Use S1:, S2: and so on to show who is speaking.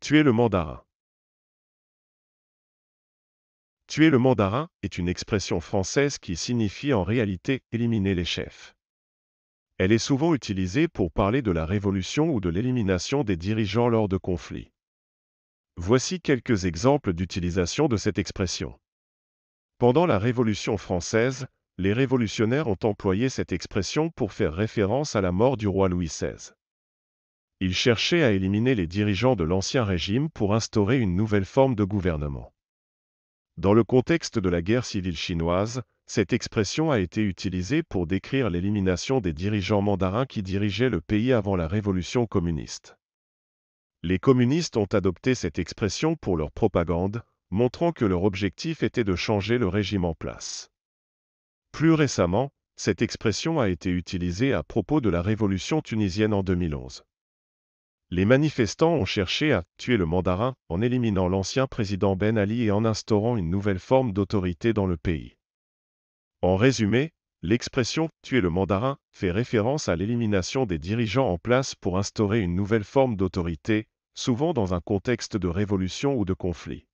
S1: Tuer le mandarin. Tuer le mandarin est une expression française qui signifie en réalité éliminer les chefs. Elle est souvent utilisée pour parler de la révolution ou de l'élimination des dirigeants lors de conflits. Voici quelques exemples d'utilisation de cette expression. Pendant la Révolution française, les révolutionnaires ont employé cette expression pour faire référence à la mort du roi Louis XVI. Il cherchait à éliminer les dirigeants de l'Ancien Régime pour instaurer une nouvelle forme de gouvernement. Dans le contexte de la guerre civile chinoise, cette expression a été utilisée pour décrire l'élimination des dirigeants mandarins qui dirigeaient le pays avant la révolution communiste. Les communistes ont adopté cette expression pour leur propagande, montrant que leur objectif était de changer le régime en place. Plus récemment, cette expression a été utilisée à propos de la révolution tunisienne en 2011. Les manifestants ont cherché à tuer le mandarin en éliminant l'ancien président Ben Ali et en instaurant une nouvelle forme d'autorité dans le pays. En résumé, l'expression tuer le mandarin fait référence à l'élimination des dirigeants en place pour instaurer une nouvelle forme d'autorité, souvent dans un contexte de révolution ou de conflit.